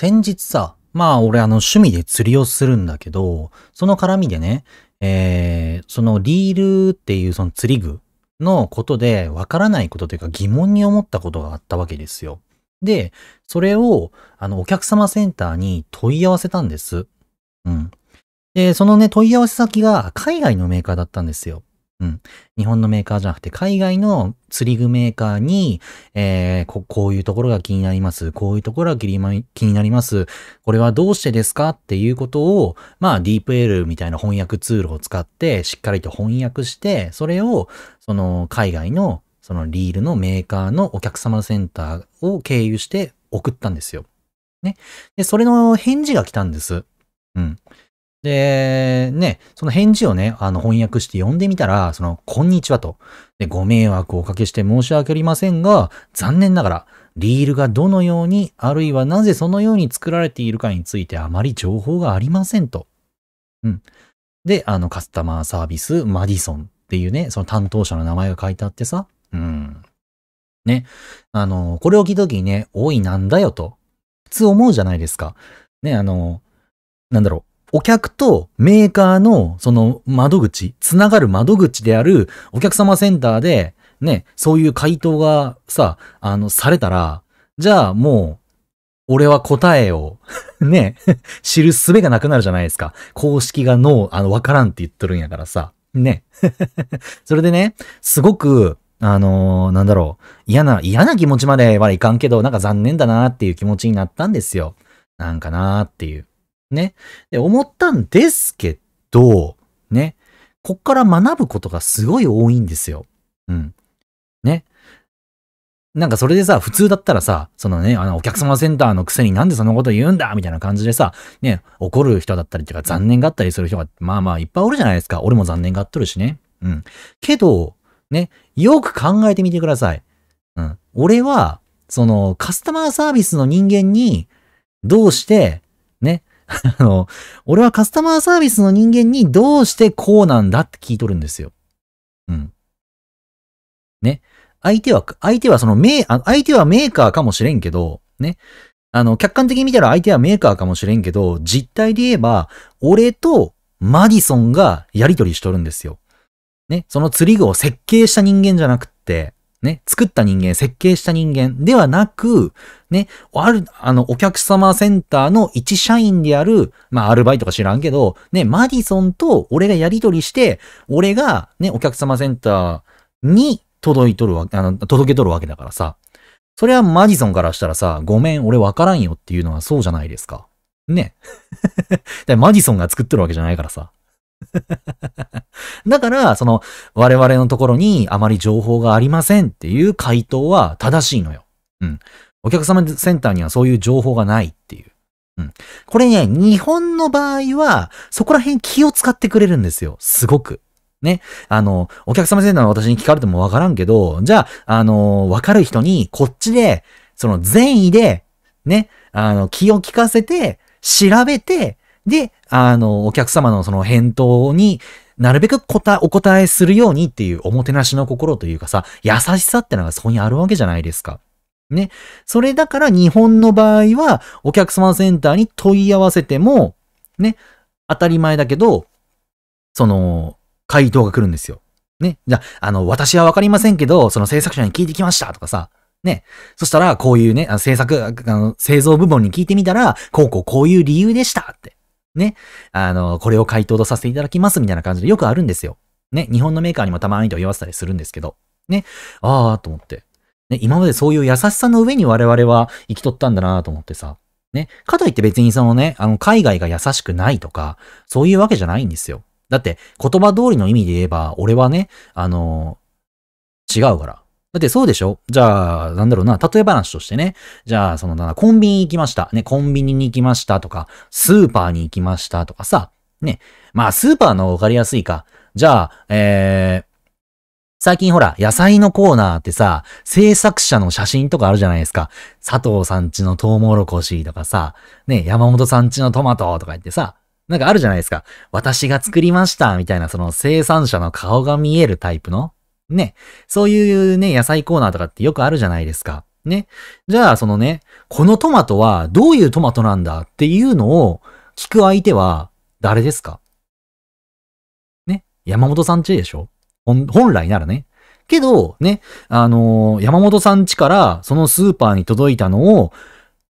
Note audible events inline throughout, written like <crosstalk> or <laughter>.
先日さ、まあ俺あの趣味で釣りをするんだけど、その絡みでね、えー、そのリールっていうその釣り具のことでわからないことというか疑問に思ったことがあったわけですよ。で、それをあのお客様センターに問い合わせたんです。うん。で、そのね、問い合わせ先が海外のメーカーだったんですよ。うん。日本のメーカーじゃなくて、海外の釣り具メーカーに、えー、こ、こういうところが気になります。こういうところが気になります。これはどうしてですかっていうことを、まあ、ディープエールみたいな翻訳ツールを使って、しっかりと翻訳して、それを、その、海外の、そのリールのメーカーのお客様センターを経由して送ったんですよ。ね。で、それの返事が来たんです。うん。で、ね、その返事をね、あの翻訳して読んでみたら、その、こんにちはと。で、ご迷惑をおかけして申し訳ありませんが、残念ながら、リールがどのように、あるいはなぜそのように作られているかについてあまり情報がありませんと。うん。で、あの、カスタマーサービス、マディソンっていうね、その担当者の名前が書いてあってさ、うん。ね。あの、これを聞いた時にね、おいなんだよと、普通思うじゃないですか。ね、あの、なんだろう。お客とメーカーのその窓口、つながる窓口であるお客様センターで、ね、そういう回答がさ、あの、されたら、じゃあもう、俺は答えを <laughs> ね、知る術がなくなるじゃないですか。公式がノー、あの、わからんって言っとるんやからさ。ね。<laughs> それでね、すごく、あのー、なんだろう、嫌な、嫌な気持ちまではいかんけど、なんか残念だなっていう気持ちになったんですよ。なんかなーっていう。ね。で、思ったんですけど、ね。こっから学ぶことがすごい多いんですよ。うん。ね。なんかそれでさ、普通だったらさ、そのね、あの、お客様センターのくせになんでそのこと言うんだみたいな感じでさ、ね、怒る人だったりとか残念がったりする人が、まあまあいっぱいおるじゃないですか。俺も残念がっとるしね。うん。けど、ね、よく考えてみてください。うん。俺は、その、カスタマーサービスの人間に、どうして、ね、<laughs> あの、俺はカスタマーサービスの人間にどうしてこうなんだって聞いとるんですよ。うん。ね。相手は、相手はそのメー、相手はメーカーかもしれんけど、ね。あの、客観的に見たら相手はメーカーかもしれんけど、実態で言えば、俺とマディソンがやりとりしとるんですよ。ね。その釣り具を設計した人間じゃなくって、ね、作った人間、設計した人間ではなく、ね、ある、あの、お客様センターの一社員である、まあ、アルバイトか知らんけど、ね、マディソンと俺がやりとりして、俺が、ね、お客様センターに届いとるわけ、あの、届けとるわけだからさ。それはマディソンからしたらさ、ごめん、俺わからんよっていうのはそうじゃないですか。ね。<laughs> マディソンが作ってるわけじゃないからさ。<laughs> だから、その、我々のところにあまり情報がありませんっていう回答は正しいのよ。うん。お客様センターにはそういう情報がないっていう。うん。これね、日本の場合は、そこら辺気を使ってくれるんですよ。すごく。ね。あの、お客様センターの私に聞かれてもわからんけど、じゃあ、あの、わかる人に、こっちで、その善意で、ね、あの、気を利かせて、調べて、で、あの、お客様のその返答に、なるべくこたお答えするようにっていうおもてなしの心というかさ、優しさってのがそこにあるわけじゃないですか。ね。それだから日本の場合は、お客様センターに問い合わせても、ね、当たり前だけど、その、回答が来るんですよ。ね。じゃあ、あの、私はわかりませんけど、その制作者に聞いてきましたとかさ、ね。そしたら、こういうね、あの制作、あの、製造部門に聞いてみたら、こうこうこういう理由でしたって。ね、あの、これを回答とさせていただきますみたいな感じでよくあるんですよ。ね、日本のメーカーにもたまにと言わせたりするんですけど、ね、ああ、と思って。ね、今までそういう優しさの上に我々は生きとったんだなと思ってさ。ね、かといって別にそのね、あの、海外が優しくないとか、そういうわけじゃないんですよ。だって、言葉通りの意味で言えば、俺はね、あのー、違うから。だってそうでしょじゃあ、なんだろうな、例え話としてね。じゃあ、そのな、コンビニ行きました。ね、コンビニに行きましたとか、スーパーに行きましたとかさ。ね。まあ、スーパーの分かりやすいか。じゃあ、えー、最近ほら、野菜のコーナーってさ、制作者の写真とかあるじゃないですか。佐藤さんちのトウモロコシとかさ、ね、山本さんちのトマトとか言ってさ、なんかあるじゃないですか。私が作りましたみたいな、その生産者の顔が見えるタイプのね。そういうね、野菜コーナーとかってよくあるじゃないですか。ね。じゃあ、そのね、このトマトはどういうトマトなんだっていうのを聞く相手は誰ですかね。山本さんちでしょ本来ならね。けど、ね、あのー、山本さん家からそのスーパーに届いたのを、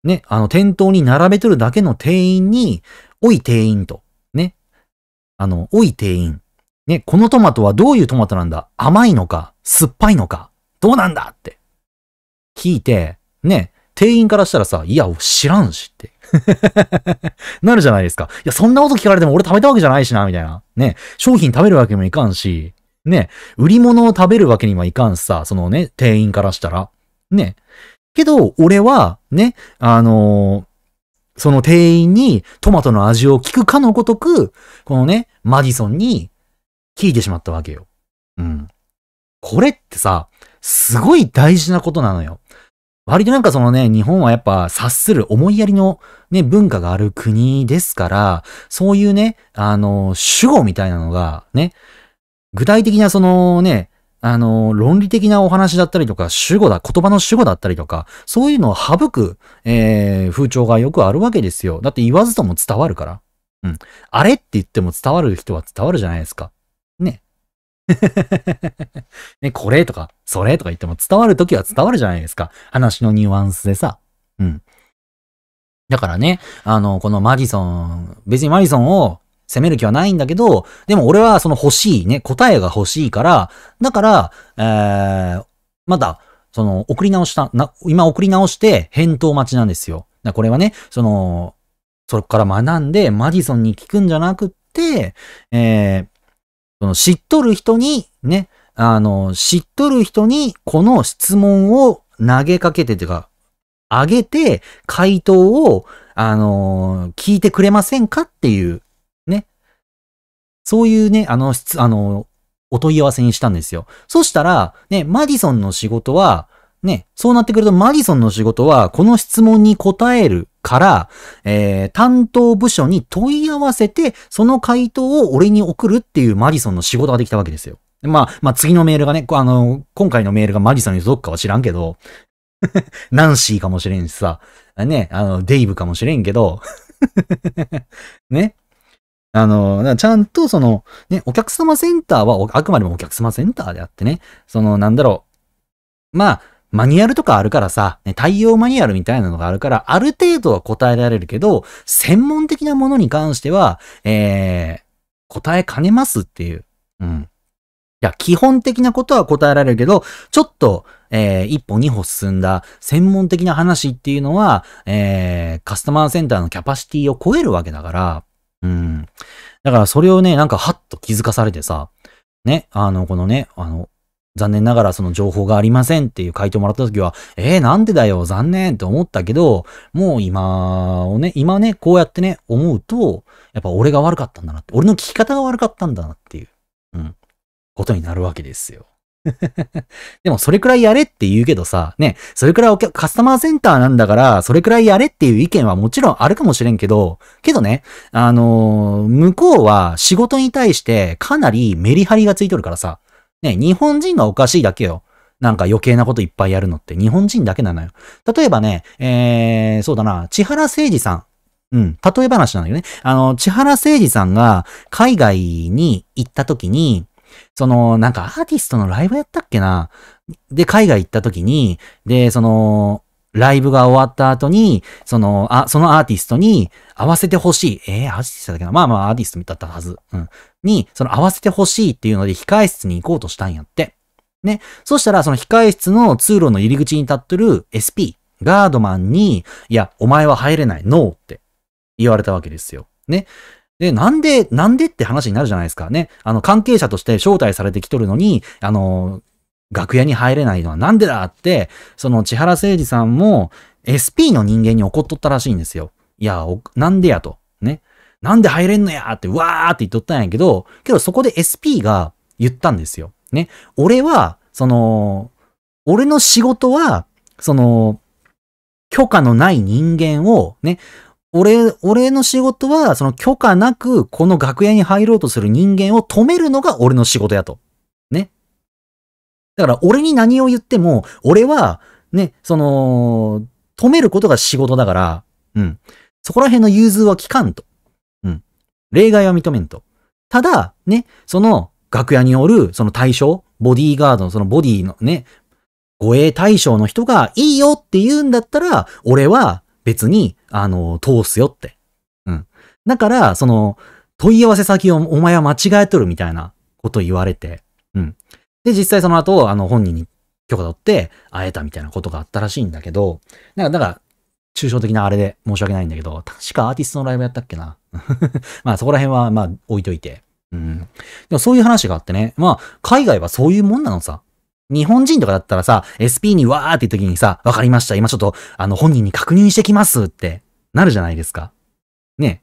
ね、あの、店頭に並べとるだけの店員に、おい店員と、ね。あの、おい店員ね、このトマトはどういうトマトなんだ甘いのか酸っぱいのかどうなんだって。聞いて、ね、店員からしたらさ、いや、知らんしって。<laughs> なるじゃないですか。いや、そんなこと聞かれても俺食べたわけじゃないしな、みたいな。ね、商品食べるわけにもいかんし、ね、売り物を食べるわけにはいかんしさ、そのね、店員からしたら。ね。けど、俺は、ね、あのー、その店員にトマトの味を聞くかのごとく、このね、マディソンに聞いてしまったわけよ。うん。これってさ、すごい大事なことなのよ。割となんかそのね、日本はやっぱ察する思いやりのね、文化がある国ですから、そういうね、あの、主語みたいなのがね、具体的なそのね、あの、論理的なお話だったりとか、主語だ、言葉の主語だったりとか、そういうのを省く、えー、風潮がよくあるわけですよ。だって言わずとも伝わるから。うん。あれって言っても伝わる人は伝わるじゃないですか。<laughs> ね、これとか、それとか言っても伝わるときは伝わるじゃないですか。話のニュアンスでさ。うん。だからね、あの、このマディソン、別にマディソンを責める気はないんだけど、でも俺はその欲しいね、答えが欲しいから、だから、えー、また、その、送り直した、な、今送り直して返答待ちなんですよ。だこれはね、その、そこから学んで、マディソンに聞くんじゃなくって、えー、その知っとる人に、ね、あの、知っとる人にこの質問を投げかけててか、あげて回答を、あの聞いてくれませんかっていう、ね。そういうね、あの、あの、お問い合わせにしたんですよ。そしたら、ね、マディソンの仕事は、ね、そうなってくるとマディソンの仕事はこの質問に答えるから、えー、担当部署に問い合わせて、その回答を俺に送るっていうマディソンの仕事ができたわけですよ。まあ、まあ次のメールがね、あの、今回のメールがマディソンに届くかは知らんけど、<laughs> ナンシーかもしれんしさ、ね、あの、デイブかもしれんけど、<laughs> ね。あの、ちゃんとその、ね、お客様センターはあくまでもお客様センターであってね、その、なんだろう、まあ、マニュアルとかあるからさ、ね、対応マニュアルみたいなのがあるから、ある程度は答えられるけど、専門的なものに関しては、えー、答えかねますっていう。うん。いや、基本的なことは答えられるけど、ちょっと、えー、一歩二歩進んだ専門的な話っていうのは、えー、カスタマーセンターのキャパシティを超えるわけだから、うん。だからそれをね、なんかハッと気づかされてさ、ね、あの、このね、あの、残念ながらその情報がありませんっていう回答もらった時は、えー、なんでだよ、残念って思ったけど、もう今をね、今ね、こうやってね、思うと、やっぱ俺が悪かったんだなって、俺の聞き方が悪かったんだなっていう、うん、ことになるわけですよ。<laughs> でもそれくらいやれって言うけどさ、ね、それくらいお客、カスタマーセンターなんだから、それくらいやれっていう意見はもちろんあるかもしれんけど、けどね、あのー、向こうは仕事に対してかなりメリハリがついとるからさ、ね、日本人がおかしいだけよ。なんか余計なこといっぱいやるのって日本人だけなのよ。例えばね、えー、そうだな、千原誠二さん。うん、例え話なんだよね。あの、千原誠二さんが海外に行った時に、その、なんかアーティストのライブやったっけなで、海外行った時に、で、その、ライブが終わった後に、その、あ、そのアーティストに合わせてほしい。えー、アーティストだけど、まあまあアーティストだったはず。うん。に、その合わせてほしいっていうので、控室に行こうとしたんやって。ね。そしたら、その控室の通路の入り口に立ってる SP、ガードマンに、いや、お前は入れない、ノーって言われたわけですよ。ね。で、なんで、なんでって話になるじゃないですかね。あの、関係者として招待されてきとるのに、あの、楽屋に入れないのはなんでだって、その千原誠二さんも SP の人間に怒っとったらしいんですよ。いや、なんでやと。ね。なんで入れんのやって、わーって言っとったんやけど、けどそこで SP が言ったんですよ。ね。俺は、その、俺の仕事は、その、許可のない人間を、ね、俺、俺の仕事は、その許可なく、この楽屋に入ろうとする人間を止めるのが俺の仕事やと。ね。だから、俺に何を言っても、俺は、ね、その、止めることが仕事だから、うん。そこら辺の融通は効かんと。例外は認めんと。ただ、ね、その楽屋におる、その対象、ボディーガードのそのボディのね、護衛対象の人がいいよって言うんだったら、俺は別に、あの、通すよって。うん。だから、その、問い合わせ先をお前は間違えとるみたいなこと言われて。うん。で、実際その後、あの、本人に許可取って会えたみたいなことがあったらしいんだけど、なんか、だから、抽象的なあれで申し訳ないんだけど、確かアーティストのライブやったっけな。<laughs> まあそこら辺はまあ置いといて。うん。でもそういう話があってね。まあ海外はそういうもんなのさ。日本人とかだったらさ、SP にわーって時にさ、わかりました。今ちょっとあの本人に確認してきますってなるじゃないですか。ね。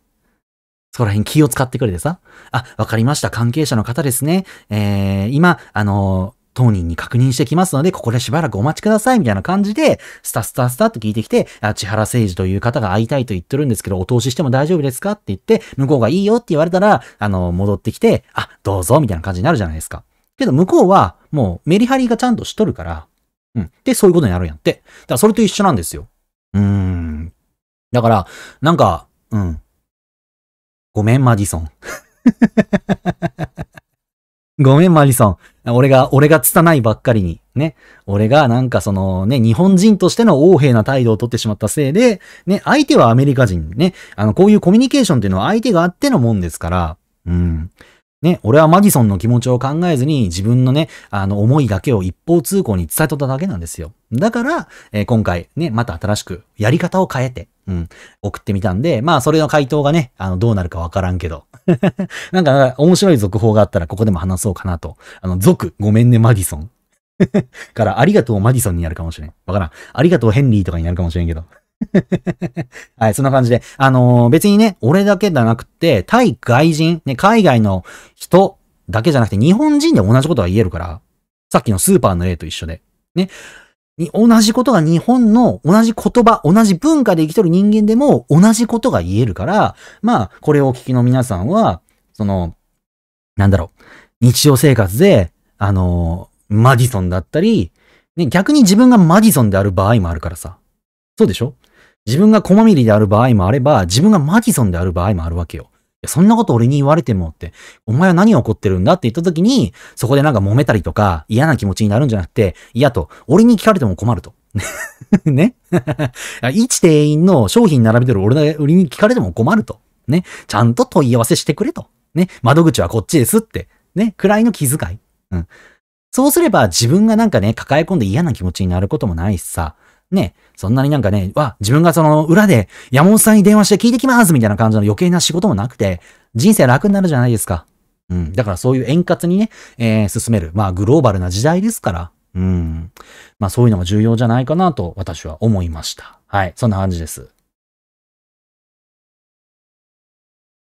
そこら辺気を使ってくれてさ。あ、わかりました。関係者の方ですね。えー、今、あの当人に確認してきますので、ここでしばらくお待ちくださいみたいな感じで、スタスタスタと聞いてきて、あ千原誠二という方が会いたいと言ってるんですけど、お通ししても大丈夫ですかって言って、向こうがいいよって言われたら、あの、戻ってきて、あ、どうぞみたいな感じになるじゃないですか。けど向こうは、もうメリハリがちゃんとしとるから、うん。で、そういうことになるんやって。だからそれと一緒なんですよ。うーん。だから、なんか、うん。ごめん、マディソン。<laughs> ごめん、マディソン。俺が、俺が拙いばっかりに、ね。俺がなんかそのね、日本人としての横柄な態度をとってしまったせいで、ね、相手はアメリカ人、ね。あの、こういうコミュニケーションっていうのは相手があってのもんですから、うん。ね、俺はマディソンの気持ちを考えずに自分のね、あの思いだけを一方通行に伝えとっただけなんですよ。だから、えー、今回ね、また新しくやり方を変えて、うん、送ってみたんで、まあそれの回答がね、あの、どうなるかわからんけど。<laughs> なんか、面白い続報があったらここでも話そうかなと。あの、続、ごめんね、マディソン。<laughs> から、ありがとうマディソンになるかもしれん。わからん。ありがとうヘンリーとかになるかもしれんけど。<laughs> はい、そんな感じで。あのー、別にね、俺だけじゃなくて、対外人、ね、海外の人だけじゃなくて、日本人で同じことは言えるから、さっきのスーパーの例と一緒で。ね。に同じことが日本の同じ言葉、同じ文化で生きとる人間でも同じことが言えるから、まあ、これをお聞きの皆さんは、その、なんだろう、日常生活で、あの、マディソンだったり、ね、逆に自分がマディソンである場合もあるからさ。そうでしょ自分がコマミリである場合もあれば、自分がマディソンである場合もあるわけよ。や、そんなこと俺に言われてもって、お前は何が起こってるんだって言った時に、そこでなんか揉めたりとか、嫌な気持ちになるんじゃなくて、嫌と、俺に聞かれても困ると。<laughs> ね一店員の商品並べてる俺の売りに聞かれても困ると。ね。ちゃんと問い合わせしてくれと。ね。窓口はこっちですって。ね。くらいの気遣い。うん。そうすれば自分がなんかね、抱え込んで嫌な気持ちになることもないしさ。ね、そんなになんかね、わ、自分がその裏で山本さんに電話して聞いてきますみたいな感じの余計な仕事もなくて、人生楽になるじゃないですか。うん。だからそういう円滑にね、えー、進める。まあグローバルな時代ですから。うん。まあそういうのも重要じゃないかなと私は思いました。はい。そんな感じです。